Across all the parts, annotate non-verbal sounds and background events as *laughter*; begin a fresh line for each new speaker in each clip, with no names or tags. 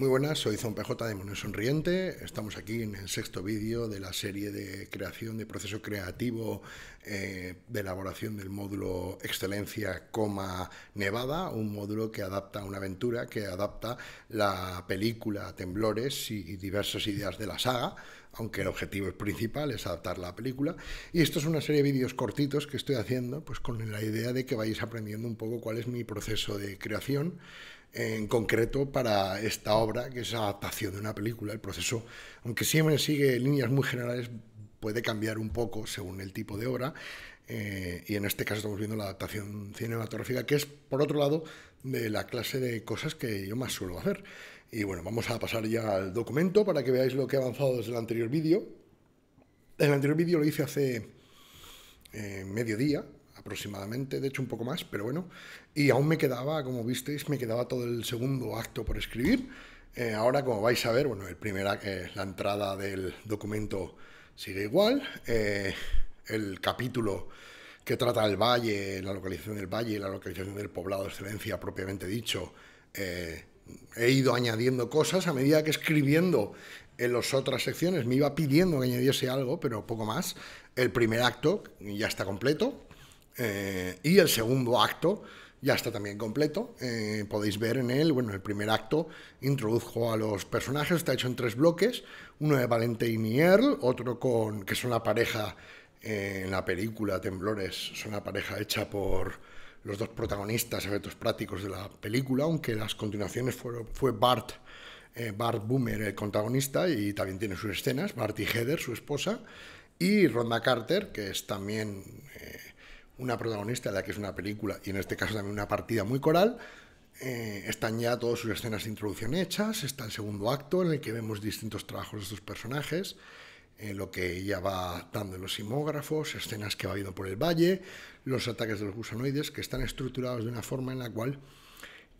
Muy buenas, soy pj de Mono Sonriente. Estamos aquí en el sexto vídeo de la serie de creación de proceso creativo eh, de elaboración del módulo Excelencia, coma Nevada, un módulo que adapta una aventura, que adapta la película Temblores y diversas ideas de la saga aunque el objetivo principal es adaptar la película. Y esto es una serie de vídeos cortitos que estoy haciendo, pues con la idea de que vayáis aprendiendo un poco cuál es mi proceso de creación, en concreto para esta obra, que es la adaptación de una película. El proceso, aunque siempre sigue líneas muy generales, puede cambiar un poco según el tipo de obra. Eh, y en este caso estamos viendo la adaptación cinematográfica, que es, por otro lado, de la clase de cosas que yo más suelo hacer. Y bueno, vamos a pasar ya al documento para que veáis lo que ha avanzado desde el anterior vídeo. El anterior vídeo lo hice hace eh, mediodía, aproximadamente, de hecho un poco más, pero bueno. Y aún me quedaba, como visteis, me quedaba todo el segundo acto por escribir. Eh, ahora, como vais a ver, bueno, el primer, eh, la entrada del documento sigue igual. Eh, el capítulo que trata el valle, la localización del valle, la localización del poblado de excelencia propiamente dicho, eh, he ido añadiendo cosas a medida que escribiendo en las otras secciones me iba pidiendo que añadiese algo, pero poco más. El primer acto ya está completo, eh, y el segundo acto ya está también completo. Eh, podéis ver en él, bueno, el primer acto introdujo a los personajes, está hecho en tres bloques, uno de Valentine y Earl, otro con, que es una pareja eh, en la película Temblores, es una pareja hecha por los dos protagonistas, eventos prácticos de la película, aunque las continuaciones fueron, fue Bart, Bart Boomer, el protagonista, y también tiene sus escenas, Bart y Heather, su esposa, y Rhonda Carter, que es también una protagonista, la que es una película, y en este caso también una partida muy coral. Eh, están ya todas sus escenas de introducción hechas, está el segundo acto en el que vemos distintos trabajos de estos personajes, eh, lo que ella va dando los simógrafos, escenas que va viendo por el valle, los ataques de los gusanoides, que están estructurados de una forma en la cual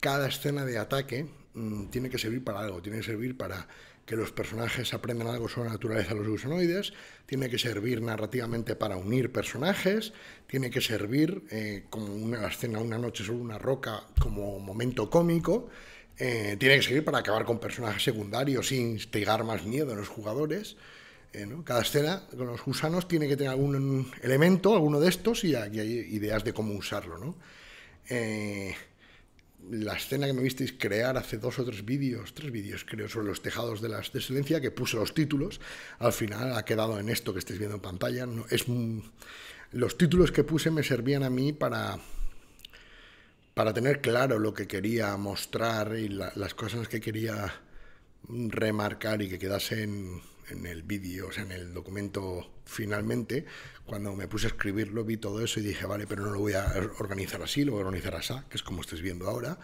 cada escena de ataque Mm, tiene que servir para algo, tiene que servir para que los personajes aprendan algo sobre la naturaleza de los gusanoides, tiene que servir narrativamente para unir personajes, tiene que servir eh, como una escena una noche sobre una roca como momento cómico, eh, tiene que servir para acabar con personajes secundarios sin instigar más miedo en los jugadores. Eh, Cada escena con los gusanos tiene que tener algún elemento, alguno de estos, y hay ideas de cómo usarlo. ¿no? la escena que me visteis crear hace dos o tres vídeos, tres vídeos creo, sobre los tejados de la excelencia, que puse los títulos, al final ha quedado en esto que estáis viendo en pantalla. No, es, los títulos que puse me servían a mí para, para tener claro lo que quería mostrar y las cosas que quería remarcar y que quedasen en el vídeo, o sea, en el documento finalmente, cuando me puse a escribirlo, vi todo eso y dije, vale, pero no lo voy a organizar así, lo voy a organizar así, que es como estáis viendo ahora.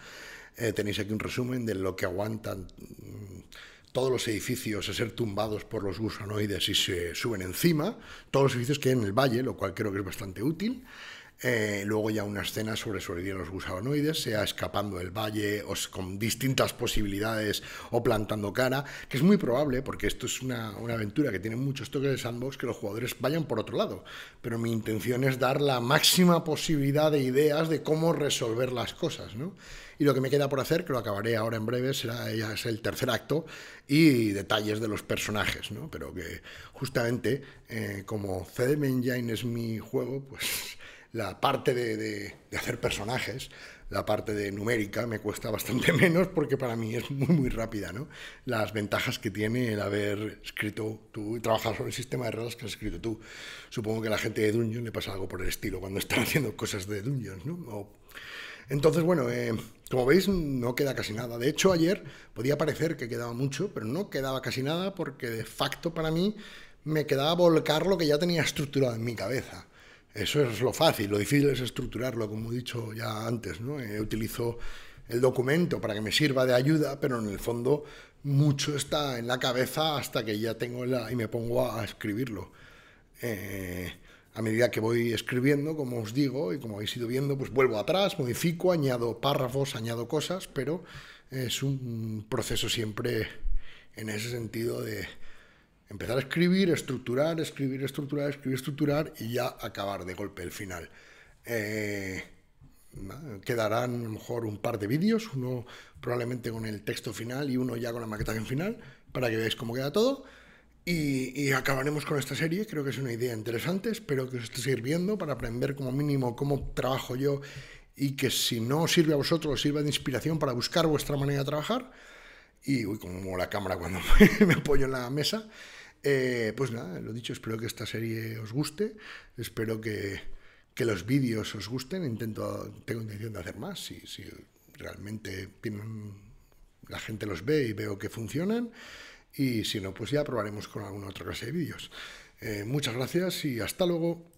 Eh, tenéis aquí un resumen de lo que aguantan mm, todos los edificios a ser tumbados por los gusanoides y se suben encima, todos los edificios que hay en el valle, lo cual creo que es bastante útil. Eh, luego ya una escena sobre sobrevivir a los gusanoides, sea escapando del valle o con distintas posibilidades o plantando cara, que es muy probable, porque esto es una, aventura que tiene muchos toques de sandbox, que los jugadores vayan por otro lado. Pero mi intención es dar la máxima posibilidad de ideas de cómo resolver las cosas, ¿no? Y lo que me queda por hacer, que lo acabaré ahora en breve, será ya es el tercer acto y detalles de los personajes, ¿no? Pero que justamente, eh, como CDM Engine es mi juego, pues la parte de, hacer personajes, la parte de numérica, me cuesta bastante *laughs* menos porque para mí es muy, muy rápida. ¿no? Las ventajas que tiene el haber escrito tú y trabajar sobre el sistema de reglas que has escrito tú. Supongo que a la gente de Dunyón le pasa algo por el estilo cuando están *laughs* haciendo cosas de Dungeons. entonces, bueno, eh, como veis, no queda casi nada. De hecho, ayer podía parecer que quedaba mucho, pero no quedaba casi nada porque de facto para mí me quedaba volcar lo que ya tenía estructurado en mi cabeza. Eso es lo fácil, lo difícil es estructurarlo, como he dicho ya antes. ¿no? Eh, utilizo el documento para que me sirva de ayuda, pero en el fondo mucho está en la cabeza hasta que ya tengo la y me pongo a, escribirlo. Eh, a medida que voy escribiendo, como os digo, y como habéis ido viendo, pues vuelvo atrás, modifico, añado párrafos, añado cosas, pero es un proceso siempre en ese sentido de, Empezar a escribir, estructurar, escribir, estructurar, escribir, estructurar y ya acabar de golpe el final. Eh, quedarán a lo mejor un par de vídeos, uno probablemente con el texto final y uno ya con la maquetación final, para que veáis cómo queda todo. Y, acabaremos con esta serie, creo que es una idea interesante, espero que os esté sirviendo para aprender como mínimo cómo trabajo yo y que si no sirve a vosotros os sirva de inspiración para buscar vuestra manera de trabajar. Y, uy, como la cámara cuando *laughs* me apoyo en la mesa. Eh, pues nada, lo dicho, espero que esta serie os guste. Espero que, los vídeos os gusten. Intento, tengo intención de hacer más. Si, si realmente la gente los ve y veo que funcionan. Y si no, pues ya probaremos con alguna otra clase de vídeos. Eh, muchas gracias y hasta luego.